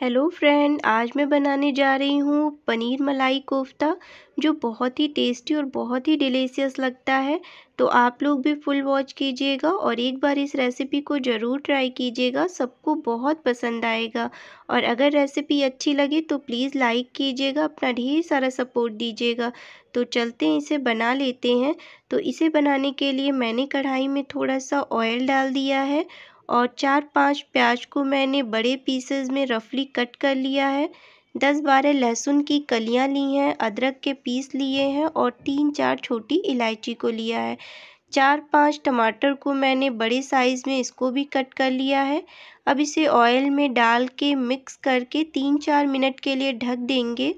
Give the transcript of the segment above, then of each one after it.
hello friend आज मैं बनाने जा रही हूँ पनीर मलाई कोफ्ता जो बहुत ही टेस्टी और बहुत ही डिलीशियस लगता है तो आप लोग भी फुल वॉच कीजिएगा और एक बार इस रेसिपी को ज़रूर ट्राई कीजिएगा सबको बहुत पसंद आएगा और अगर रेसिपी अच्छी लगे तो प्लीज़ लाइक कीजिएगा अपना ढेर सारा सपोर्ट दीजिएगा तो चलते हैं इसे बना लेते हैं तो इसे बनाने के लिए मैंने कढ़ाई में थोड़ा सा ऑयल डाल दिया है और चार पाँच प्याज को मैंने बड़े पीसेज में रफली कट कर लिया है दस बारह लहसुन की कलियाँ ली हैं अदरक के पीस लिए हैं और तीन चार छोटी इलायची को लिया है चार पांच टमाटर को मैंने बड़े साइज़ में इसको भी कट कर लिया है अब इसे ऑयल में डाल के मिक्स करके तीन चार मिनट के लिए ढक देंगे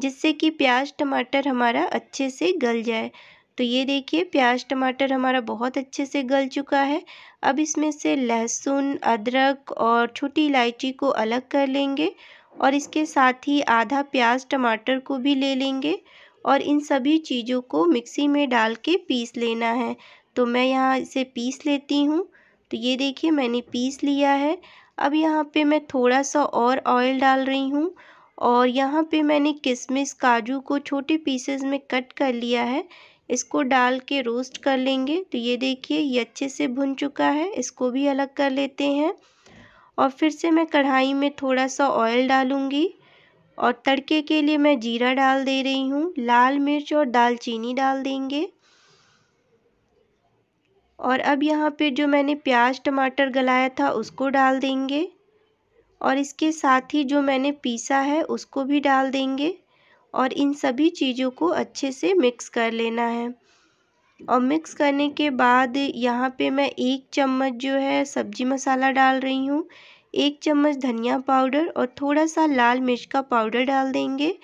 जिससे कि प्याज टमाटर हमारा अच्छे से गल जाए तो ये देखिए प्याज टमाटर हमारा बहुत अच्छे से गल चुका है अब इसमें से लहसुन अदरक और छोटी इलायची को अलग कर लेंगे और इसके साथ ही आधा प्याज टमाटर को भी ले लेंगे और इन सभी चीज़ों को मिक्सी में डाल के पीस लेना है तो मैं यहाँ इसे पीस लेती हूँ तो ये देखिए मैंने पीस लिया है अब यहाँ पे मैं थोड़ा सा और ऑयल डाल रही हूँ और यहाँ पे मैंने किशमिश काजू को छोटे पीसेस में कट कर लिया है इसको डाल के रोस्ट कर लेंगे तो ये देखिए ये अच्छे से भुन चुका है इसको भी अलग कर लेते हैं और फिर से मैं कढ़ाई में थोड़ा सा ऑयल डालूँगी और तड़के के लिए मैं जीरा डाल दे रही हूँ लाल मिर्च और दालचीनी डाल देंगे और अब यहाँ पे जो मैंने प्याज टमाटर गलाया था उसको डाल देंगे और इसके साथ ही जो मैंने पीसा है उसको भी डाल देंगे और इन सभी चीज़ों को अच्छे से मिक्स कर लेना है और मिक्स करने के बाद यहाँ पे मैं एक चम्मच जो है सब्जी मसाला डाल रही हूँ एक चम्मच धनिया पाउडर और थोड़ा सा लाल मिर्च का पाउडर डाल देंगे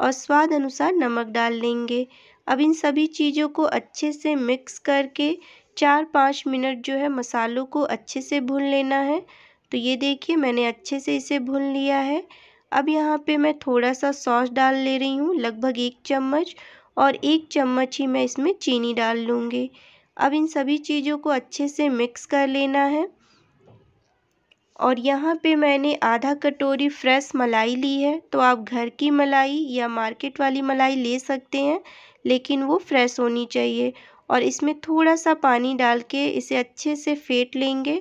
और स्वाद अनुसार नमक डाल देंगे अब इन सभी चीज़ों को अच्छे से मिक्स करके चार पाँच मिनट जो है मसालों को अच्छे से भून लेना है तो ये देखिए मैंने अच्छे से इसे भून लिया है अब यहाँ पे मैं थोड़ा सा सॉस डाल ले रही हूँ लगभग एक चम्मच और एक चम्मच ही मैं इसमें चीनी डाल लूँगी अब इन सभी चीज़ों को अच्छे से मिक्स कर लेना है और यहाँ पे मैंने आधा कटोरी फ्रेश मलाई ली है तो आप घर की मलाई या मार्केट वाली मलाई ले सकते हैं लेकिन वो फ्रेश होनी चाहिए और इसमें थोड़ा सा पानी डाल के इसे अच्छे से फेंट लेंगे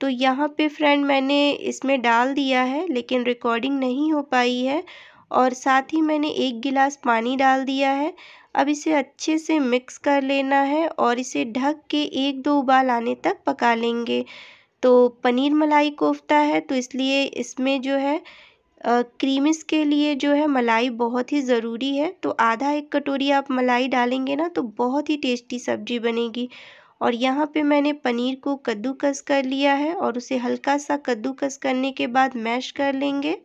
तो यहाँ पे फ्रेंड मैंने इसमें डाल दिया है लेकिन रिकॉर्डिंग नहीं हो पाई है और साथ ही मैंने एक गिलास पानी डाल दिया है अब इसे अच्छे से मिक्स कर लेना है और इसे ढक के एक दो उबाल आने तक पका लेंगे तो पनीर मलाई कोफ्ता है तो इसलिए इसमें जो है क्रीमिस के लिए जो है मलाई बहुत ही ज़रूरी है तो आधा एक कटोरी आप मलाई डालेंगे ना तो बहुत ही टेस्टी सब्जी बनेगी और यहाँ पे मैंने पनीर को कद्दूकस कर लिया है और उसे हल्का सा कद्दूकस करने के बाद मैश कर लेंगे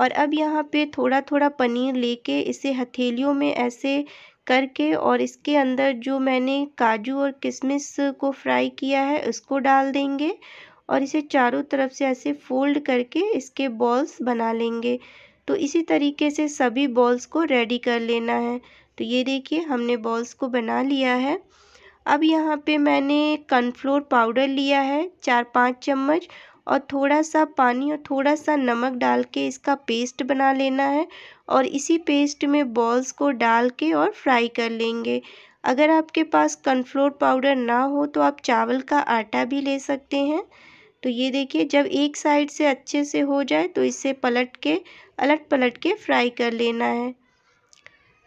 और अब यहाँ पे थोड़ा थोड़ा पनीर लेके इसे हथेलियों में ऐसे करके और इसके अंदर जो मैंने काजू और किशमिश को फ्राई किया है उसको डाल देंगे और इसे चारों तरफ से ऐसे फोल्ड करके इसके बॉल्स बना लेंगे तो इसी तरीके से सभी बॉल्स को रेडी कर लेना है तो ये देखिए हमने बॉल्स को बना लिया है अब यहाँ पे मैंने कॉर्नफ्लोर पाउडर लिया है चार पाँच चम्मच और थोड़ा सा पानी और थोड़ा सा नमक डाल के इसका पेस्ट बना लेना है और इसी पेस्ट में बॉल्स को डाल के और फ्राई कर लेंगे अगर आपके पास कॉर्नफ्लोर पाउडर ना हो तो आप चावल का आटा भी ले सकते हैं तो ये देखिए जब एक साइड से अच्छे से हो जाए तो इसे पलट के अलट पलट के फ्राई कर लेना है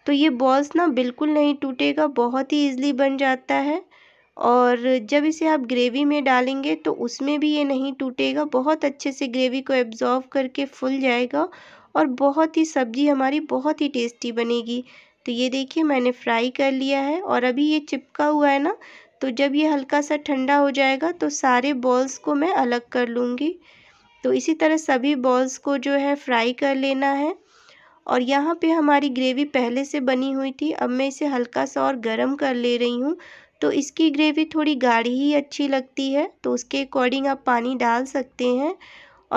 तो ये बॉल्स ना बिल्कुल नहीं टूटेगा बहुत ही ईजली बन जाता है और जब इसे आप ग्रेवी में डालेंगे तो उसमें भी ये नहीं टूटेगा बहुत अच्छे से ग्रेवी को एब्ज़ॉर्व करके फुल जाएगा और बहुत ही सब्ज़ी हमारी बहुत ही टेस्टी बनेगी तो ये देखिए मैंने फ्राई कर लिया है और अभी ये चिपका हुआ है ना तो जब ये हल्का सा ठंडा हो जाएगा तो सारे बॉल्स को मैं अलग कर लूँगी तो इसी तरह सभी बॉल्स को जो है फ्राई कर लेना है और यहाँ पे हमारी ग्रेवी पहले से बनी हुई थी अब मैं इसे हल्का सा और गरम कर ले रही हूँ तो इसकी ग्रेवी थोड़ी गाढ़ी ही अच्छी लगती है तो उसके अकॉर्डिंग आप पानी डाल सकते हैं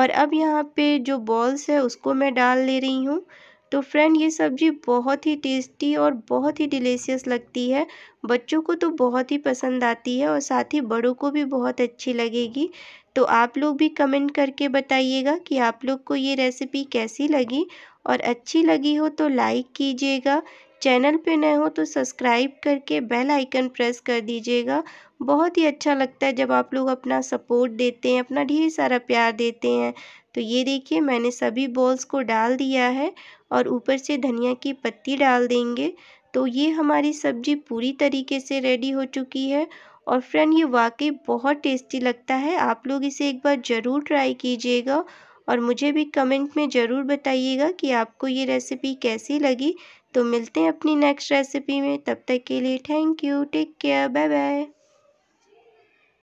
और अब यहाँ पे जो बॉल्स है उसको मैं डाल ले रही हूँ तो फ्रेंड ये सब्ज़ी बहुत ही टेस्टी और बहुत ही डिलीशियस लगती है बच्चों को तो बहुत ही पसंद आती है और साथ ही बड़ों को भी बहुत अच्छी लगेगी तो आप लोग भी कमेंट करके बताइएगा कि आप लोग को ये रेसिपी कैसी लगी और अच्छी लगी हो तो लाइक कीजिएगा चैनल पे नए हो तो सब्सक्राइब करके बेल आइकन प्रेस कर दीजिएगा बहुत ही अच्छा लगता है जब आप लोग अपना सपोर्ट देते हैं अपना ढेर सारा प्यार देते हैं तो ये देखिए मैंने सभी बॉल्स को डाल दिया है और ऊपर से धनिया की पत्ती डाल देंगे तो ये हमारी सब्जी पूरी तरीके से रेडी हो चुकी है और फ्रेंड ये वाकई बहुत टेस्टी लगता है आप लोग इसे एक बार ज़रूर ट्राई कीजिएगा और मुझे भी कमेंट में ज़रूर बताइएगा कि आपको ये रेसिपी कैसी लगी तो मिलते हैं अपनी नेक्स्ट रेसिपी में तब तक के लिए thank you take care bye bye